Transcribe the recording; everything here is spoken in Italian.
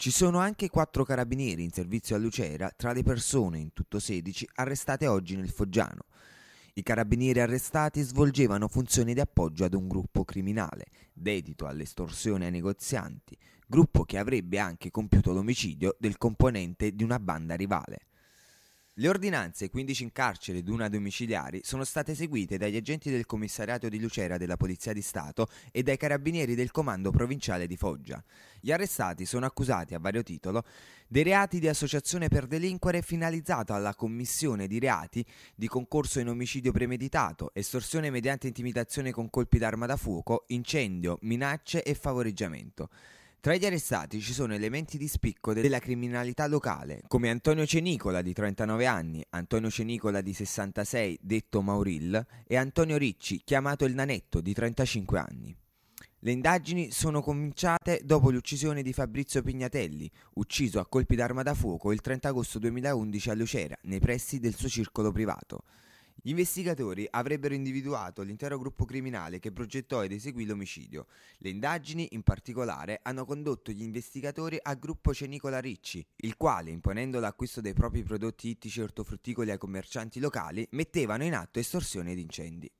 Ci sono anche quattro carabinieri in servizio a Lucera tra le persone, in tutto 16, arrestate oggi nel Foggiano. I carabinieri arrestati svolgevano funzioni di appoggio ad un gruppo criminale, dedito all'estorsione ai negozianti, gruppo che avrebbe anche compiuto l'omicidio del componente di una banda rivale. Le ordinanze, 15 in carcere ed una domiciliari, sono state eseguite dagli agenti del commissariato di Lucera della Polizia di Stato e dai carabinieri del comando provinciale di Foggia. Gli arrestati sono accusati a vario titolo dei reati di associazione per delinquere finalizzata alla commissione di reati di concorso in omicidio premeditato, estorsione mediante intimidazione con colpi d'arma da fuoco, incendio, minacce e favoreggiamento. Tra gli arrestati ci sono elementi di spicco della criminalità locale, come Antonio Cenicola di 39 anni, Antonio Cenicola di 66, detto Mauril, e Antonio Ricci, chiamato il Nanetto, di 35 anni. Le indagini sono cominciate dopo l'uccisione di Fabrizio Pignatelli, ucciso a colpi d'arma da fuoco il 30 agosto 2011 a Lucera, nei pressi del suo circolo privato. Gli investigatori avrebbero individuato l'intero gruppo criminale che progettò ed eseguì l'omicidio. Le indagini, in particolare, hanno condotto gli investigatori al gruppo Cenicola Ricci, il quale, imponendo l'acquisto dei propri prodotti ittici e ortofrutticoli ai commercianti locali, mettevano in atto estorsioni ed incendi.